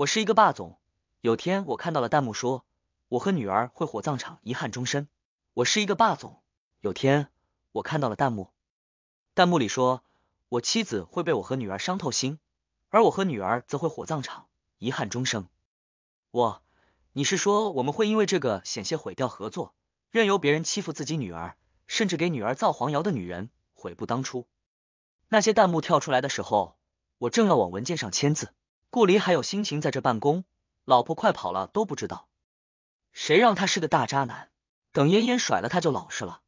我是一个霸总，有天我看到了弹幕说我和女儿会火葬场遗憾终身。我是一个霸总，有天我看到了弹幕，弹幕里说我妻子会被我和女儿伤透心，而我和女儿则会火葬场遗憾终生。我，你是说我们会因为这个险些毁掉合作，任由别人欺负自己女儿，甚至给女儿造黄谣的女人悔不当初？那些弹幕跳出来的时候，我正要往文件上签字。顾离还有心情在这办公，老婆快跑了都不知道，谁让他是个大渣男？等嫣嫣甩了他就老实了。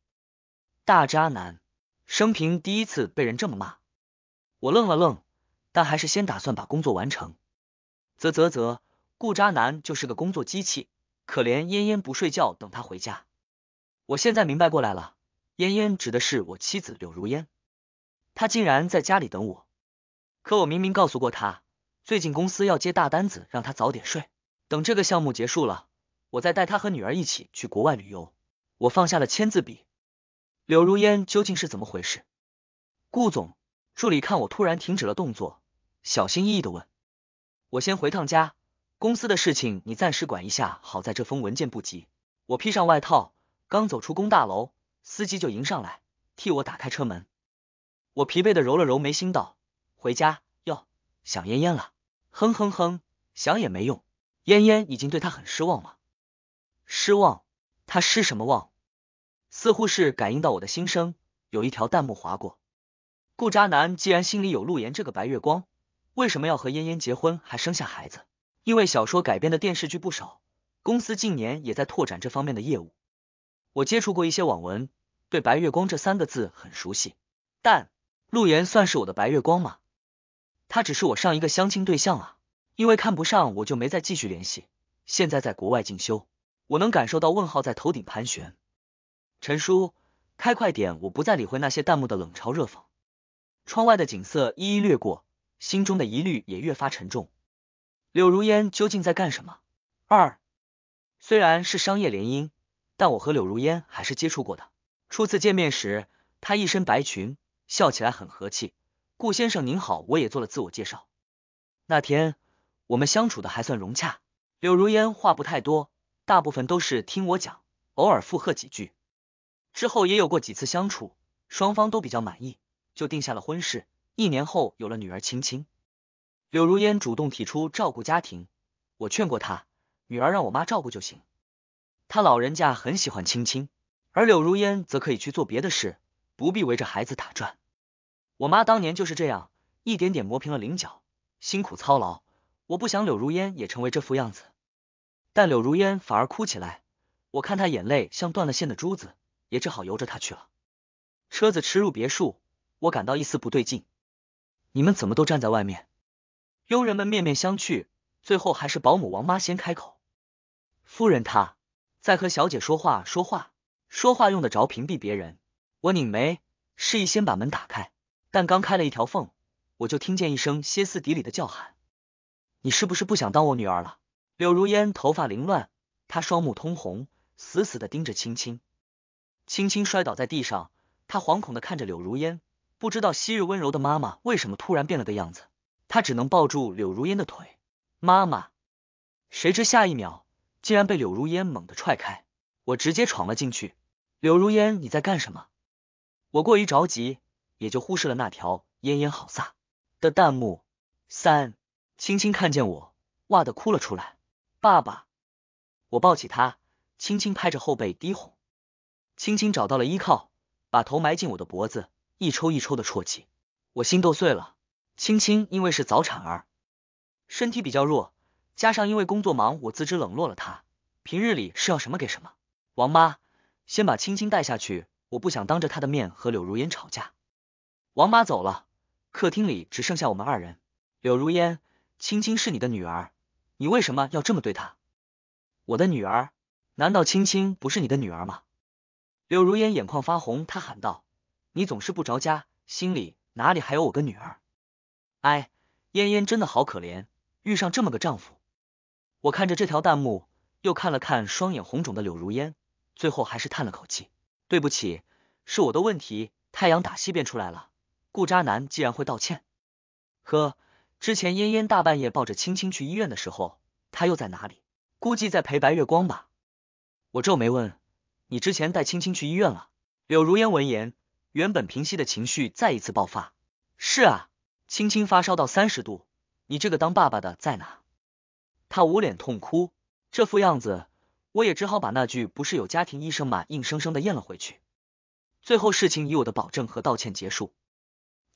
大渣男，生平第一次被人这么骂，我愣了愣，但还是先打算把工作完成。啧啧啧，顾渣男就是个工作机器，可怜嫣嫣不睡觉等他回家。我现在明白过来了，嫣嫣指的是我妻子柳如烟，她竟然在家里等我，可我明明告诉过她。最近公司要接大单子，让他早点睡。等这个项目结束了，我再带他和女儿一起去国外旅游。我放下了签字笔。柳如烟究竟是怎么回事？顾总助理看我突然停止了动作，小心翼翼的问：“我先回趟家，公司的事情你暂时管一下。好在这封文件不急。”我披上外套，刚走出工大楼，司机就迎上来，替我打开车门。我疲惫的揉了揉眉心，道：“回家哟，想烟烟了。”哼哼哼，想也没用。嫣嫣已经对他很失望了，失望，他失什么望？似乎是感应到我的心声，有一条弹幕划过。顾渣男，既然心里有陆岩这个白月光，为什么要和嫣嫣结婚还生下孩子？因为小说改编的电视剧不少，公司近年也在拓展这方面的业务。我接触过一些网文，对“白月光”这三个字很熟悉。但陆岩算是我的白月光吗？他只是我上一个相亲对象啊，因为看不上我就没再继续联系。现在在国外进修，我能感受到问号在头顶盘旋。陈叔，开快点！我不再理会那些弹幕的冷嘲热讽。窗外的景色一一掠过，心中的疑虑也越发沉重。柳如烟究竟在干什么？二，虽然是商业联姻，但我和柳如烟还是接触过的。初次见面时，她一身白裙，笑起来很和气。顾先生您好，我也做了自我介绍。那天我们相处的还算融洽，柳如烟话不太多，大部分都是听我讲，偶尔附和几句。之后也有过几次相处，双方都比较满意，就定下了婚事。一年后有了女儿青青，柳如烟主动提出照顾家庭，我劝过她，女儿让我妈照顾就行，她老人家很喜欢青青，而柳如烟则可以去做别的事，不必围着孩子打转。我妈当年就是这样，一点点磨平了棱角，辛苦操劳。我不想柳如烟也成为这副样子，但柳如烟反而哭起来，我看她眼泪像断了线的珠子，也只好由着她去了。车子驰入别墅，我感到一丝不对劲，你们怎么都站在外面？佣人们面面相觑，最后还是保姆王妈先开口：“夫人她在和小姐说话说话说话，用得着屏蔽别人？”我拧眉，示意先把门打开。但刚开了一条缝，我就听见一声歇斯底里的叫喊：“你是不是不想当我女儿了？”柳如烟头发凌乱，她双目通红，死死的盯着青青。青青摔倒在地上，她惶恐的看着柳如烟，不知道昔日温柔的妈妈为什么突然变了个样子。她只能抱住柳如烟的腿，妈妈。谁知下一秒，竟然被柳如烟猛地踹开。我直接闯了进去，柳如烟，你在干什么？我过于着急。也就忽视了那条“烟烟好飒”的弹幕。三青青看见我，哇的哭了出来。爸爸，我抱起他，轻轻拍着后背低哄。青青找到了依靠，把头埋进我的脖子，一抽一抽的啜泣。我心都碎了。青青因为是早产儿，身体比较弱，加上因为工作忙，我自知冷落了他。平日里是要什么给什么。王妈，先把青青带下去，我不想当着他的面和柳如烟吵架。王妈走了，客厅里只剩下我们二人。柳如烟，青青是你的女儿，你为什么要这么对她？我的女儿，难道青青不是你的女儿吗？柳如烟眼眶发红，她喊道：“你总是不着家，心里哪里还有我个女儿？”哎，嫣嫣真的好可怜，遇上这么个丈夫。我看着这条弹幕，又看了看双眼红肿的柳如烟，最后还是叹了口气：“对不起，是我的问题。太阳打西边出来了。”顾渣男既然会道歉，呵，之前嫣嫣大半夜抱着青青去医院的时候，他又在哪里？估计在陪白月光吧。我皱眉问：“你之前带青青去医院了？”柳如烟闻言，原本平息的情绪再一次爆发：“是啊，青青发烧到三十度，你这个当爸爸的在哪？”他捂脸痛哭，这副样子，我也只好把那句“不是有家庭医生吗”硬生生的咽了回去。最后事情以我的保证和道歉结束。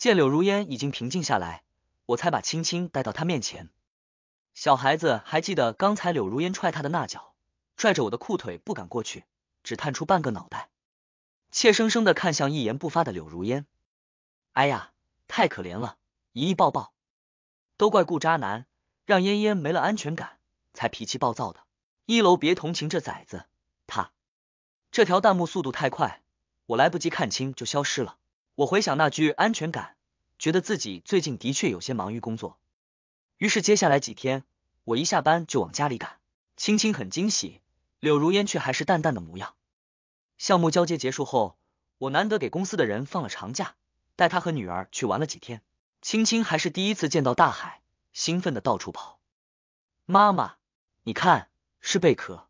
见柳如烟已经平静下来，我才把青青带到她面前。小孩子还记得刚才柳如烟踹她的那脚，拽着我的裤腿不敢过去，只探出半个脑袋，怯生生的看向一言不发的柳如烟。哎呀，太可怜了，一一抱抱。都怪顾渣男，让烟烟没了安全感，才脾气暴躁的。一楼别同情这崽子，他。这条弹幕速度太快，我来不及看清就消失了。我回想那句安全感，觉得自己最近的确有些忙于工作。于是接下来几天，我一下班就往家里赶。青青很惊喜，柳如烟却还是淡淡的模样。项目交接结束后，我难得给公司的人放了长假，带他和女儿去玩了几天。青青还是第一次见到大海，兴奋的到处跑。妈妈，你看，是贝壳。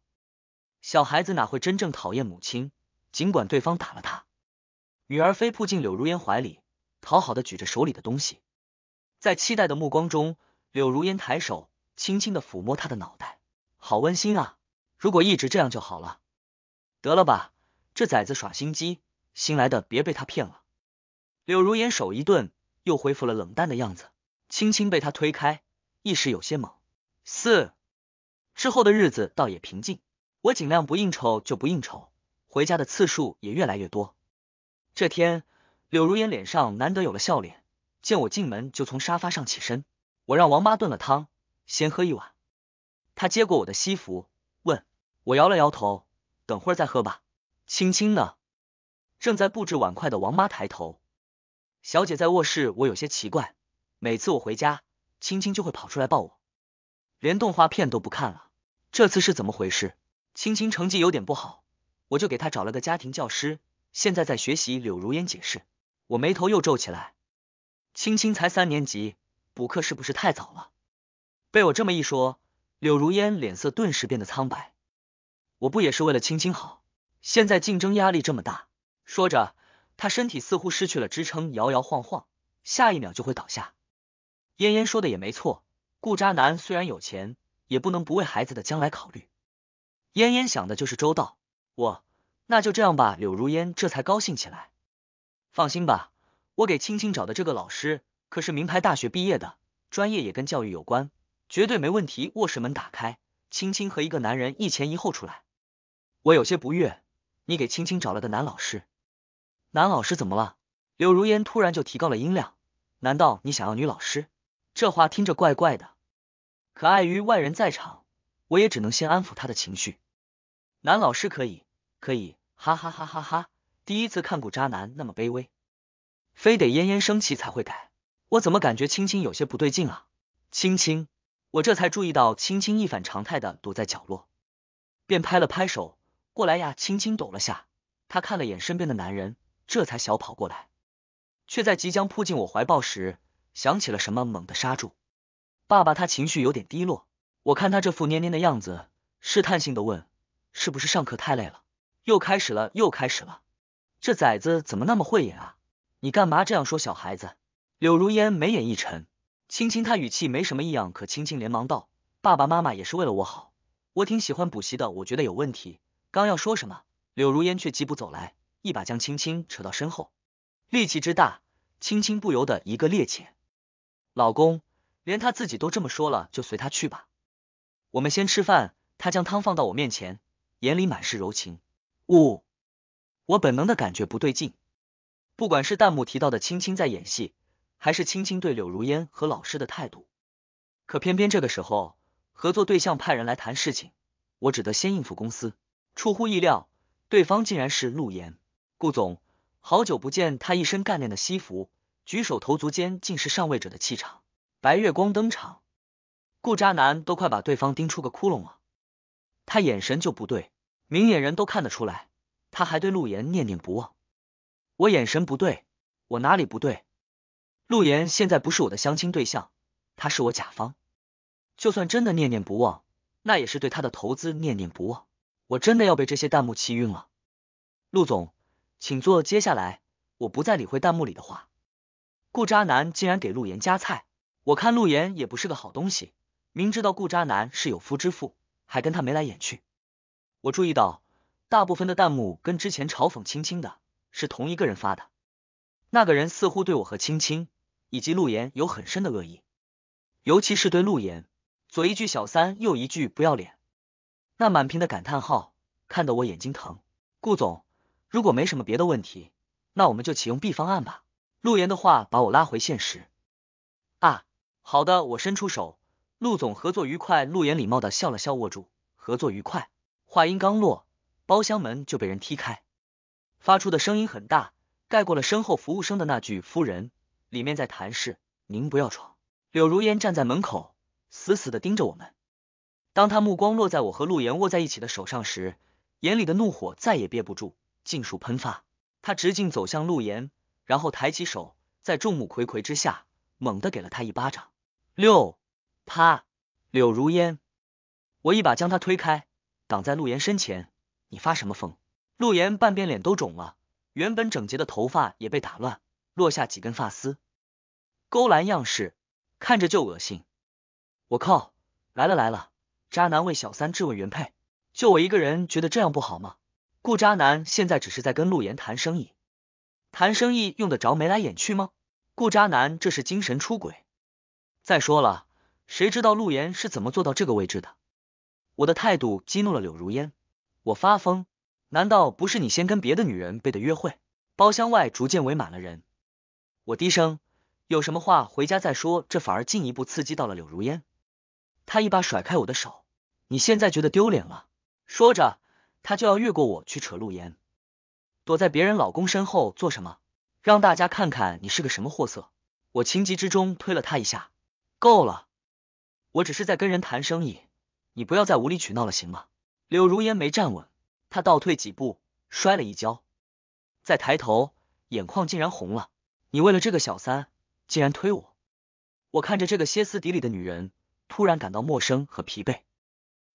小孩子哪会真正讨厌母亲，尽管对方打了他。女儿飞扑进柳如烟怀里，讨好的举着手里的东西，在期待的目光中，柳如烟抬手轻轻的抚摸她的脑袋，好温馨啊！如果一直这样就好了。得了吧，这崽子耍心机，新来的别被他骗了。柳如烟手一顿，又恢复了冷淡的样子，轻轻被他推开，一时有些懵。四之后的日子倒也平静，我尽量不应酬就不应酬，回家的次数也越来越多。这天，柳如烟脸上难得有了笑脸，见我进门就从沙发上起身。我让王妈炖了汤，先喝一碗。她接过我的西服，问，我摇了摇头，等会儿再喝吧。青青呢？正在布置碗筷的王妈抬头，小姐在卧室，我有些奇怪。每次我回家，青青就会跑出来抱我，连动画片都不看了。这次是怎么回事？青青成绩有点不好，我就给她找了个家庭教师。现在在学习，柳如烟解释，我眉头又皱起来。青青才三年级，补课是不是太早了？被我这么一说，柳如烟脸色顿时变得苍白。我不也是为了青青好，现在竞争压力这么大。说着，她身体似乎失去了支撑，摇摇晃晃，下一秒就会倒下。嫣嫣说的也没错，顾渣男虽然有钱，也不能不为孩子的将来考虑。嫣嫣想的就是周到，我。那就这样吧，柳如烟这才高兴起来。放心吧，我给青青找的这个老师可是名牌大学毕业的，专业也跟教育有关，绝对没问题。卧室门打开，青青和一个男人一前一后出来。我有些不悦，你给青青找了个男老师，男老师怎么了？柳如烟突然就提高了音量，难道你想要女老师？这话听着怪怪的。可碍于外人在场，我也只能先安抚她的情绪。男老师可以。可以，哈哈哈哈哈！第一次看古渣男那么卑微，非得嫣嫣生气才会改。我怎么感觉青青有些不对劲啊？青青，我这才注意到青青一反常态的躲在角落，便拍了拍手过来呀。青青抖了下，她看了眼身边的男人，这才小跑过来，却在即将扑进我怀抱时想起了什么，猛地刹住。爸爸，他情绪有点低落。我看他这副蔫蔫的样子，试探性的问：是不是上课太累了？又开始了，又开始了，这崽子怎么那么会演啊？你干嘛这样说小孩子？柳如烟眉眼一沉，青青，她语气没什么异样，可青青连忙道：“爸爸妈妈也是为了我好，我挺喜欢补习的，我觉得有问题。”刚要说什么，柳如烟却疾步走来，一把将青青扯到身后，力气之大，青青不由得一个趔趄。老公，连他自己都这么说了，就随他去吧。我们先吃饭。他将汤放到我面前，眼里满是柔情。唔，我本能的感觉不对劲，不管是弹幕提到的青青在演戏，还是青青对柳如烟和老师的态度，可偏偏这个时候，合作对象派人来谈事情，我只得先应付公司。出乎意料，对方竟然是陆岩，顾总，好久不见，他一身干练的西服，举手投足间竟是上位者的气场。白月光登场，顾渣男都快把对方盯出个窟窿了，他眼神就不对。明眼人都看得出来，他还对陆岩念念不忘。我眼神不对，我哪里不对？陆岩现在不是我的相亲对象，他是我甲方。就算真的念念不忘，那也是对他的投资念念不忘。我真的要被这些弹幕气晕了。陆总，请坐。接下来我不再理会弹幕里的话。顾渣男竟然给陆岩夹菜，我看陆岩也不是个好东西。明知道顾渣男是有夫之妇，还跟他眉来眼去。我注意到，大部分的弹幕跟之前嘲讽青青的是同一个人发的。那个人似乎对我和青青以及陆岩有很深的恶意，尤其是对陆岩，左一句小三，右一句不要脸。那满屏的感叹号看得我眼睛疼。顾总，如果没什么别的问题，那我们就启用 B 方案吧。陆岩的话把我拉回现实。啊，好的，我伸出手。陆总，合作愉快。陆岩礼貌的笑了笑，握住，合作愉快。话音刚落，包厢门就被人踢开，发出的声音很大，盖过了身后服务生的那句“夫人，里面在谈事，您不要闯。”柳如烟站在门口，死死的盯着我们。当他目光落在我和陆岩握在一起的手上时，眼里的怒火再也憋不住，尽数喷发。他直径走向陆岩，然后抬起手，在众目睽睽之下，猛地给了他一巴掌。六，啪！柳如烟，我一把将他推开。挡在陆岩身前，你发什么疯？陆岩半边脸都肿了，原本整洁的头发也被打乱，落下几根发丝，勾栏样式，看着就恶心。我靠，来了来了，渣男为小三质问原配，就我一个人觉得这样不好吗？顾渣男现在只是在跟陆岩谈生意，谈生意用得着眉来眼去吗？顾渣男这是精神出轨。再说了，谁知道陆岩是怎么做到这个位置的？我的态度激怒了柳如烟，我发疯？难道不是你先跟别的女人背的约会？包厢外逐渐围满了人，我低声：“有什么话回家再说。”这反而进一步刺激到了柳如烟，她一把甩开我的手：“你现在觉得丢脸了？”说着，她就要越过我去扯陆岩，躲在别人老公身后做什么？让大家看看你是个什么货色！我情急之中推了她一下：“够了，我只是在跟人谈生意。”你不要再无理取闹了，行吗？柳如烟没站稳，她倒退几步，摔了一跤。再抬头，眼眶竟然红了。你为了这个小三，竟然推我！我看着这个歇斯底里的女人，突然感到陌生和疲惫。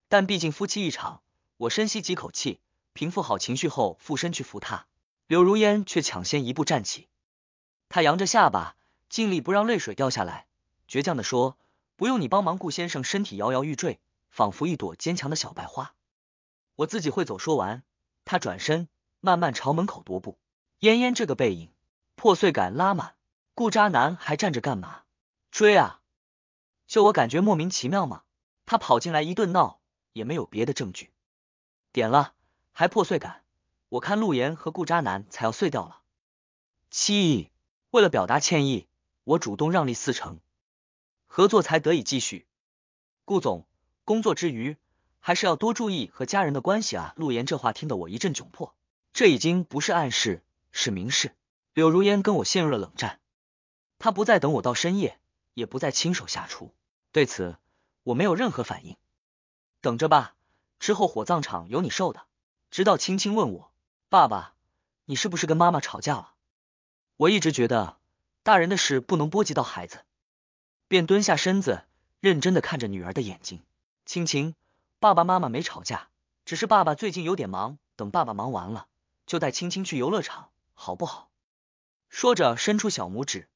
但毕竟夫妻一场，我深吸几口气，平复好情绪后，附身去扶她。柳如烟却抢先一步站起，她扬着下巴，尽力不让泪水掉下来，倔强的说：“不用你帮忙，顾先生身体摇摇欲坠。”仿佛一朵坚强的小白花，我自己会走。说完，他转身慢慢朝门口踱步。嫣嫣这个背影，破碎感拉满。顾渣男还站着干嘛？追啊！就我感觉莫名其妙嘛。他跑进来一顿闹，也没有别的证据。点了，还破碎感。我看陆岩和顾渣男才要碎掉了。七为了表达歉意，我主动让利四成，合作才得以继续。顾总。工作之余，还是要多注意和家人的关系啊！陆岩这话听得我一阵窘迫，这已经不是暗示，是明示。柳如烟跟我陷入了冷战，他不再等我到深夜，也不再亲手下厨。对此，我没有任何反应。等着吧，之后火葬场有你受的。直到青青问我：“爸爸，你是不是跟妈妈吵架了？”我一直觉得大人的事不能波及到孩子，便蹲下身子，认真的看着女儿的眼睛。青青，爸爸妈妈没吵架，只是爸爸最近有点忙，等爸爸忙完了，就带青青去游乐场，好不好？说着伸出小拇指，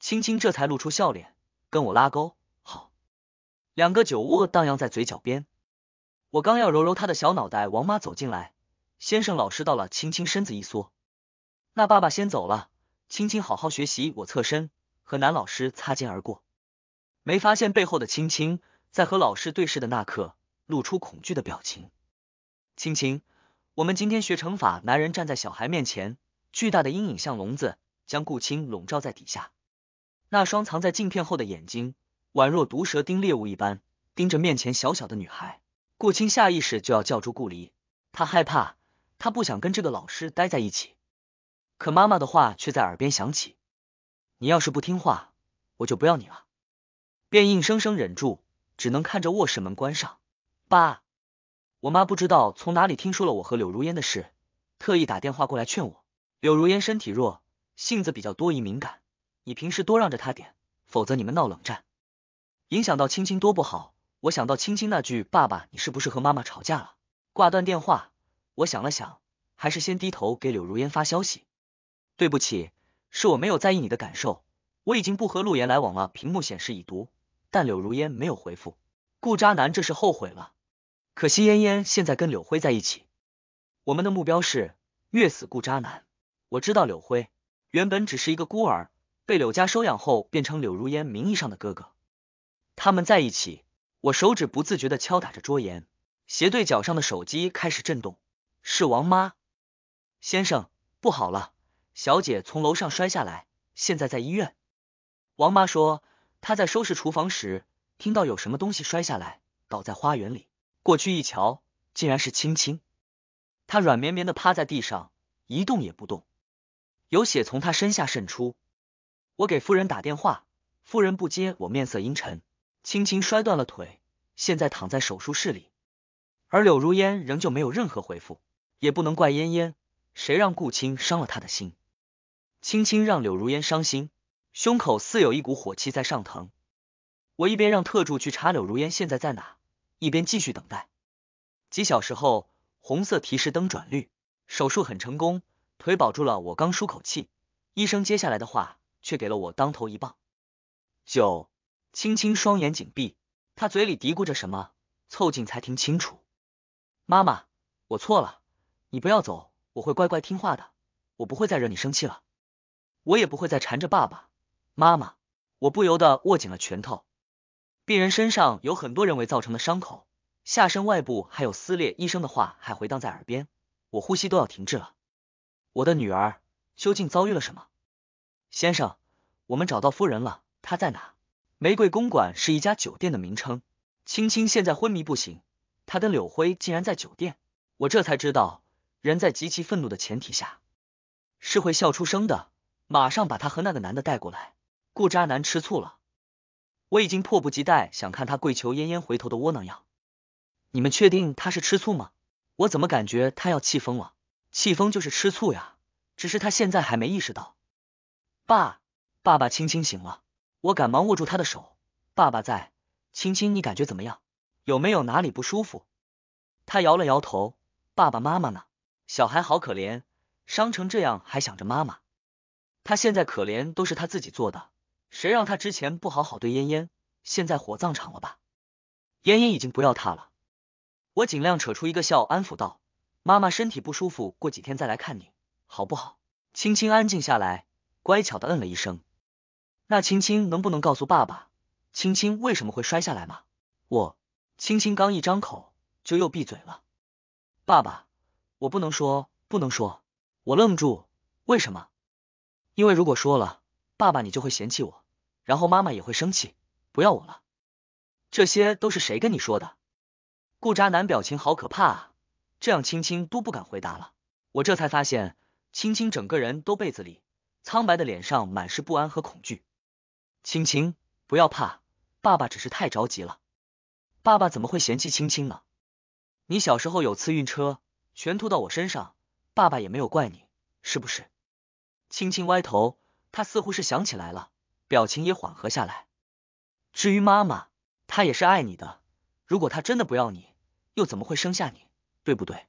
青青这才露出笑脸，跟我拉钩，好。两个酒窝荡漾在嘴角边，我刚要揉揉他的小脑袋，王妈走进来，先生老师到了，青青身子一缩，那爸爸先走了，青青好好学习。我侧身和男老师擦肩而过，没发现背后的青青。在和老师对视的那刻，露出恐惧的表情。青青，我们今天学乘法。男人站在小孩面前，巨大的阴影像笼子，将顾青笼罩在底下。那双藏在镜片后的眼睛，宛若毒蛇盯猎物一般，盯着面前小小的女孩。顾青下意识就要叫住顾离，他害怕，他不想跟这个老师待在一起。可妈妈的话却在耳边响起：“你要是不听话，我就不要你了。”便硬生生忍住。只能看着卧室门关上。爸，我妈不知道从哪里听说了我和柳如烟的事，特意打电话过来劝我。柳如烟身体弱，性子比较多疑敏感，你平时多让着她点，否则你们闹冷战，影响到青青多不好。我想到青青那句“爸爸，你是不是和妈妈吵架了？”挂断电话，我想了想，还是先低头给柳如烟发消息。对不起，是我没有在意你的感受，我已经不和陆岩来往了。屏幕显示已读。但柳如烟没有回复，顾渣男这是后悔了。可惜嫣嫣现在跟柳辉在一起，我们的目标是虐死顾渣男。我知道柳辉原本只是一个孤儿，被柳家收养后变成柳如烟名义上的哥哥。他们在一起，我手指不自觉的敲打着桌沿，斜对角上的手机开始震动，是王妈。先生，不好了，小姐从楼上摔下来，现在在医院。王妈说。他在收拾厨房时，听到有什么东西摔下来，倒在花园里。过去一瞧，竟然是青青。他软绵绵的趴在地上，一动也不动，有血从他身下渗出。我给夫人打电话，夫人不接。我面色阴沉，青青摔断了腿，现在躺在手术室里。而柳如烟仍旧没有任何回复，也不能怪嫣嫣，谁让顾青伤了他的心，青青让柳如烟伤心。胸口似有一股火气在上腾，我一边让特助去查柳如烟现在在哪，一边继续等待。几小时后，红色提示灯转绿，手术很成功，腿保住了。我刚舒口气，医生接下来的话却给了我当头一棒。九青青双眼紧闭，他嘴里嘀咕着什么，凑近才听清楚：“妈妈，我错了，你不要走，我会乖乖听话的，我不会再惹你生气了，我也不会再缠着爸爸。”妈妈，我不由得握紧了拳头。病人身上有很多人为造成的伤口，下身外部还有撕裂。医生的话还回荡在耳边，我呼吸都要停滞了。我的女儿究竟遭遇了什么？先生，我们找到夫人了，她在哪？玫瑰公馆是一家酒店的名称。青青现在昏迷不醒，她跟柳辉竟然在酒店。我这才知道，人在极其愤怒的前提下，是会笑出声的。马上把她和那个男的带过来。顾渣男吃醋了，我已经迫不及待想看他跪求嫣嫣回头的窝囊样。你们确定他是吃醋吗？我怎么感觉他要气疯了？气疯就是吃醋呀，只是他现在还没意识到。爸，爸爸青青醒了，我赶忙握住他的手。爸爸在，青青你感觉怎么样？有没有哪里不舒服？他摇了摇头。爸爸妈妈呢？小孩好可怜，伤成这样还想着妈妈。他现在可怜都是他自己做的。谁让他之前不好好对嫣嫣，现在火葬场了吧？嫣嫣已经不要他了。我尽量扯出一个笑，安抚道：“妈妈身体不舒服，过几天再来看你，好不好？”青青安静下来，乖巧的嗯了一声。那青青能不能告诉爸爸，青青为什么会摔下来吗？我青青刚一张口，就又闭嘴了。爸爸，我不能说，不能说。我愣住，为什么？因为如果说了。爸爸，你就会嫌弃我，然后妈妈也会生气，不要我了。这些都是谁跟你说的？顾渣男表情好可怕啊！这样青青都不敢回答了。我这才发现青青整个人都被子里，苍白的脸上满是不安和恐惧。青青，不要怕，爸爸只是太着急了。爸爸怎么会嫌弃青青呢？你小时候有次晕车，全吐到我身上，爸爸也没有怪你，是不是？青青歪头。他似乎是想起来了，表情也缓和下来。至于妈妈，她也是爱你的。如果她真的不要你，又怎么会生下你？对不对？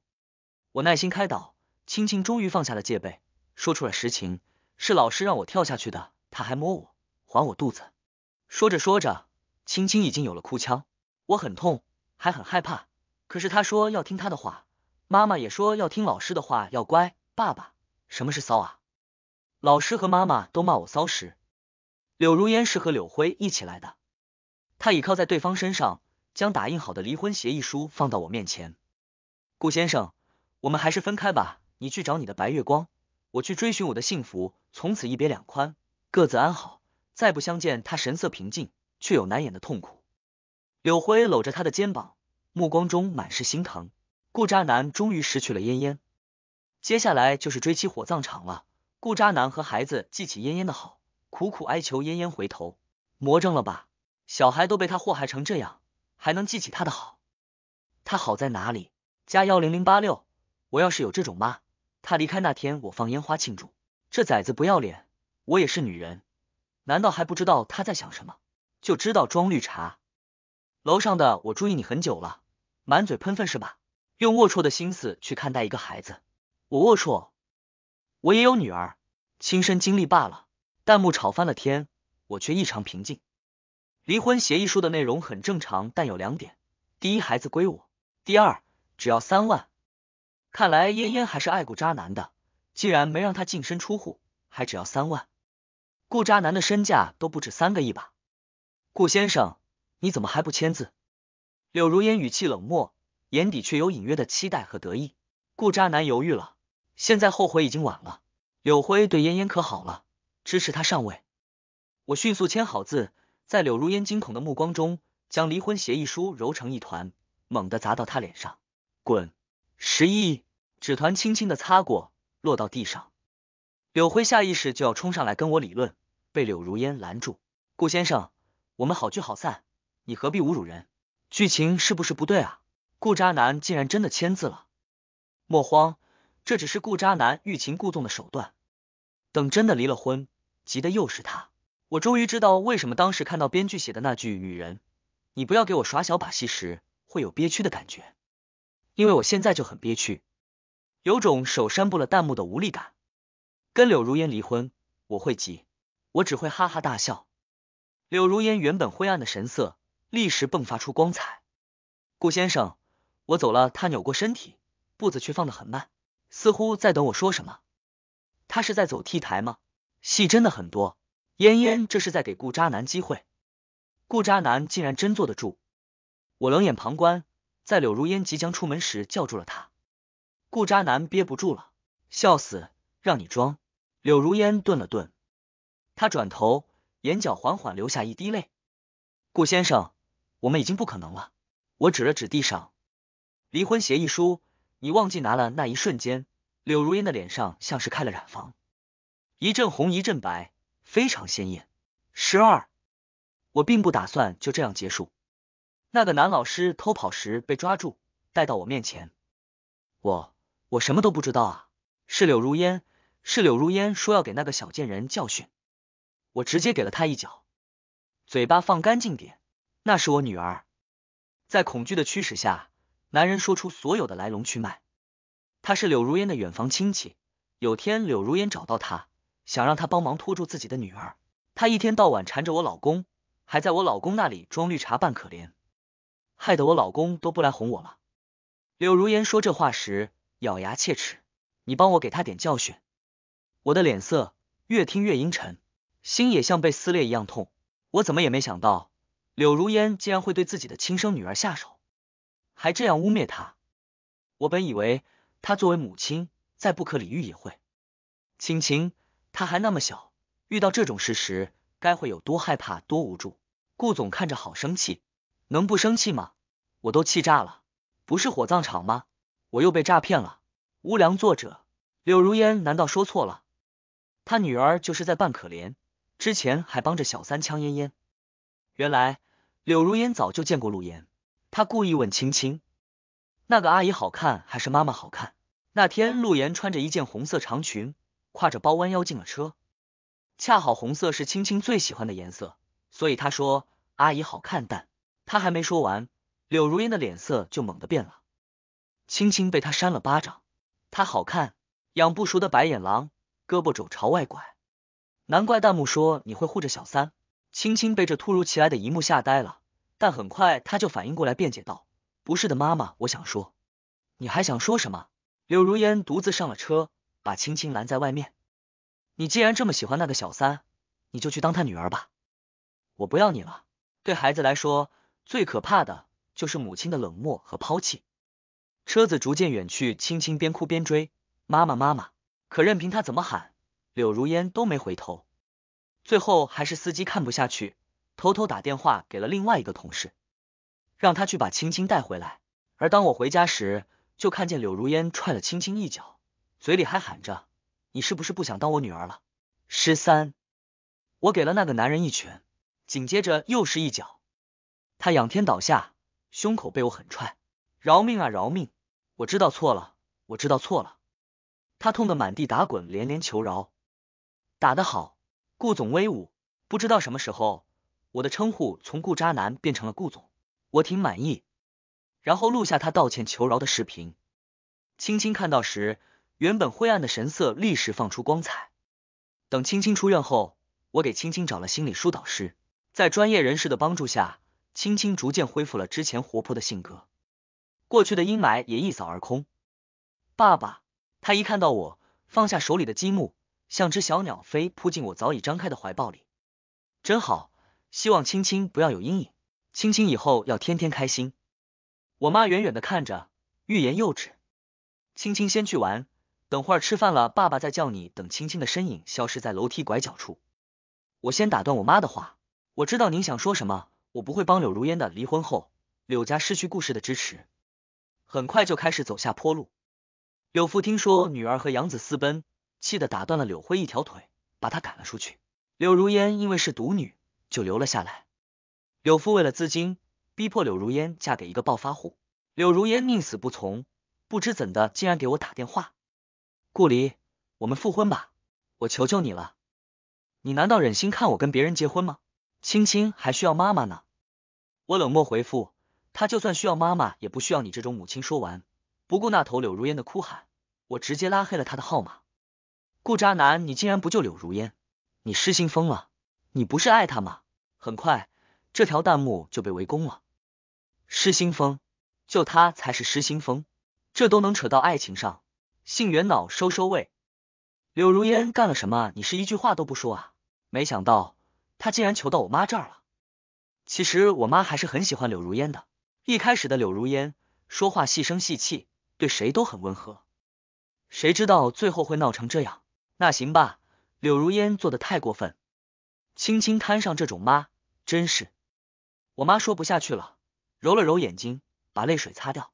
我耐心开导，青青终于放下了戒备，说出了实情：是老师让我跳下去的，他还摸我，还我肚子。说着说着，青青已经有了哭腔。我很痛，还很害怕，可是他说要听他的话，妈妈也说要听老师的话，要乖。爸爸，什么是骚啊？老师和妈妈都骂我骚时，柳如烟是和柳辉一起来的，他倚靠在对方身上，将打印好的离婚协议书放到我面前。顾先生，我们还是分开吧，你去找你的白月光，我去追寻我的幸福，从此一别两宽，各自安好，再不相见。他神色平静，却有难掩的痛苦。柳辉搂着他的肩膀，目光中满是心疼。顾渣男终于失去了嫣嫣，接下来就是追妻火葬场了。顾渣男和孩子记起嫣嫣的好，苦苦哀求嫣嫣回头，魔怔了吧？小孩都被他祸害成这样，还能记起他的好？他好在哪里？加幺零零八六，我要是有这种妈，他离开那天我放烟花庆祝。这崽子不要脸，我也是女人，难道还不知道他在想什么？就知道装绿茶。楼上的，我注意你很久了，满嘴喷粪是吧？用龌龊的心思去看待一个孩子，我龌龊。我也有女儿，亲身经历罢了。弹幕吵翻了天，我却异常平静。离婚协议书的内容很正常，但有两点：第一，孩子归我；第二，只要三万。看来嫣嫣还是爱过渣男的，既然没让他净身出户，还只要三万。顾渣男的身价都不止三个亿吧？顾先生，你怎么还不签字？柳如烟语气冷漠，眼底却有隐约的期待和得意。顾渣男犹豫了。现在后悔已经晚了。柳辉对嫣嫣可好了，支持她上位。我迅速签好字，在柳如烟惊恐的目光中，将离婚协议书揉成一团，猛地砸到她脸上。滚！十一纸团轻轻的擦过，落到地上。柳辉下意识就要冲上来跟我理论，被柳如烟拦住。顾先生，我们好聚好散，你何必侮辱人？剧情是不是不对啊？顾渣男竟然真的签字了！莫慌。这只是顾渣男欲擒故纵的手段，等真的离了婚，急的又是他。我终于知道为什么当时看到编剧写的那句“女人，你不要给我耍小把戏”时会有憋屈的感觉，因为我现在就很憋屈，有种手扇不了弹幕的无力感。跟柳如烟离婚，我会急，我只会哈哈大笑。柳如烟原本灰暗的神色立时迸发出光彩。顾先生，我走了。他扭过身体，步子却放得很慢。似乎在等我说什么，他是在走 T 台吗？戏真的很多，嫣嫣这是在给顾渣男机会，顾渣男竟然真坐得住。我冷眼旁观，在柳如烟即将出门时叫住了他。顾渣男憋不住了，笑死，让你装。柳如烟顿了顿，他转头，眼角缓缓流下一滴泪。顾先生，我们已经不可能了。我指了指地上，离婚协议书。你忘记拿了那一瞬间，柳如烟的脸上像是开了染房，一阵红一阵白，非常鲜艳。十二，我并不打算就这样结束。那个男老师偷跑时被抓住，带到我面前，我我什么都不知道啊！是柳如烟，是柳如烟说要给那个小贱人教训，我直接给了他一脚，嘴巴放干净点，那是我女儿。在恐惧的驱使下。男人说出所有的来龙去脉，他是柳如烟的远房亲戚。有天柳如烟找到他，想让他帮忙拖住自己的女儿。他一天到晚缠着我老公，还在我老公那里装绿茶扮可怜，害得我老公都不来哄我了。柳如烟说这话时咬牙切齿：“你帮我给他点教训。”我的脸色越听越阴沉，心也像被撕裂一样痛。我怎么也没想到，柳如烟竟然会对自己的亲生女儿下手。还这样污蔑他，我本以为他作为母亲再不可理喻也会。青青他还那么小，遇到这种事时该会有多害怕、多无助。顾总看着好生气，能不生气吗？我都气炸了，不是火葬场吗？我又被诈骗了，无良作者柳如烟难道说错了？他女儿就是在扮可怜，之前还帮着小三呛烟烟。原来柳如烟早就见过陆岩。他故意问青青，那个阿姨好看还是妈妈好看？那天陆岩穿着一件红色长裙，挎着包弯腰进了车，恰好红色是青青最喜欢的颜色，所以他说阿姨好看。但他还没说完，柳如烟的脸色就猛地变了。青青被他扇了巴掌，她好看，养不熟的白眼狼，胳膊肘朝外拐，难怪弹幕说你会护着小三。青青被这突如其来的一幕吓呆了。但很快他就反应过来，辩解道：“不是的，妈妈，我想说，你还想说什么？”柳如烟独自上了车，把青青拦在外面。你既然这么喜欢那个小三，你就去当他女儿吧。我不要你了。对孩子来说，最可怕的就是母亲的冷漠和抛弃。车子逐渐远去，青青边哭边追：“妈妈，妈妈！”可任凭他怎么喊，柳如烟都没回头。最后还是司机看不下去。偷偷打电话给了另外一个同事，让他去把青青带回来。而当我回家时，就看见柳如烟踹了青青一脚，嘴里还喊着：“你是不是不想当我女儿了？”十三，我给了那个男人一拳，紧接着又是一脚，他仰天倒下，胸口被我狠踹：“饶命啊，饶命！”我知道错了，我知道错了。他痛得满地打滚，连连求饶。打得好，顾总威武。不知道什么时候。我的称呼从顾渣男变成了顾总，我挺满意。然后录下他道歉求饶的视频。青青看到时，原本灰暗的神色立时放出光彩。等青青出院后，我给青青找了心理疏导师，在专业人士的帮助下，青青逐渐恢复了之前活泼的性格，过去的阴霾也一扫而空。爸爸，他一看到我，放下手里的积木，像只小鸟飞扑进我早已张开的怀抱里，真好。希望青青不要有阴影，青青以后要天天开心。我妈远远的看着，欲言又止。青青先去玩，等会儿吃饭了，爸爸再叫你。等青青的身影消失在楼梯拐角处，我先打断我妈的话。我知道您想说什么，我不会帮柳如烟的。离婚后，柳家失去顾氏的支持，很快就开始走下坡路。柳父听说女儿和杨子私奔，气得打断了柳辉一条腿，把他赶了出去。柳如烟因为是独女。就留了下来。柳父为了资金，逼迫柳如烟嫁给一个暴发户。柳如烟宁死不从，不知怎的竟然给我打电话。顾离，我们复婚吧，我求求你了。你难道忍心看我跟别人结婚吗？青青还需要妈妈呢。我冷漠回复，他就算需要妈妈，也不需要你这种母亲。说完，不顾那头柳如烟的哭喊，我直接拉黑了她的号码。顾渣男，你竟然不救柳如烟，你失心疯了！你不是爱他吗？很快，这条弹幕就被围攻了。失心疯，就他才是失心疯，这都能扯到爱情上。杏圆脑收收位，柳如烟干了什么？你是一句话都不说啊？没想到他竟然求到我妈这儿了。其实我妈还是很喜欢柳如烟的。一开始的柳如烟说话细声细气，对谁都很温和。谁知道最后会闹成这样？那行吧，柳如烟做的太过分。青青摊上这种妈，真是，我妈说不下去了，揉了揉眼睛，把泪水擦掉，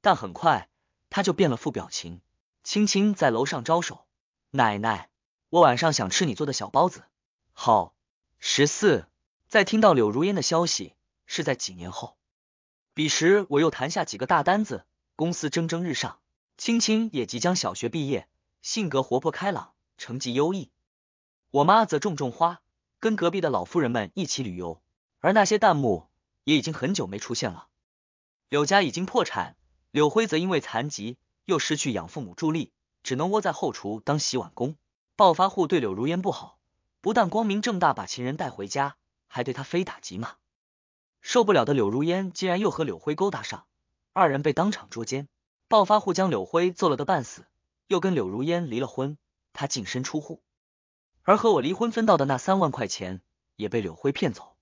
但很快她就变了副表情。青青在楼上招手：“奶奶，我晚上想吃你做的小包子。”好十四，在听到柳如烟的消息是在几年后，彼时我又谈下几个大单子，公司蒸蒸日上。青青也即将小学毕业，性格活泼开朗，成绩优异。我妈则种种花。跟隔壁的老妇人们一起旅游，而那些弹幕也已经很久没出现了。柳家已经破产，柳辉则因为残疾又失去养父母助力，只能窝在后厨当洗碗工。暴发户对柳如烟不好，不但光明正大把情人带回家，还对她非打即骂。受不了的柳如烟竟然又和柳辉勾搭上，二人被当场捉奸，暴发户将柳辉揍了个半死，又跟柳如烟离了婚，他净身出户。而和我离婚分到的那三万块钱也被柳辉骗走，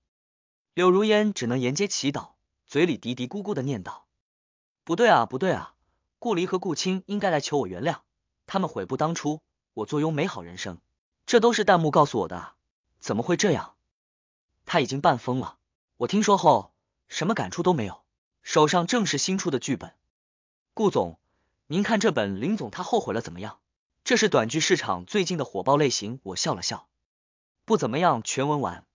柳如烟只能沿街祈祷，嘴里嘀嘀咕咕的念叨：“不对啊，不对啊，顾离和顾青应该来求我原谅，他们悔不当初，我坐拥美好人生，这都是弹幕告诉我的啊，怎么会这样？他已经半疯了，我听说后什么感触都没有，手上正是新出的剧本，顾总，您看这本，林总他后悔了，怎么样？”这是短剧市场最近的火爆类型，我笑了笑，不怎么样。全文完。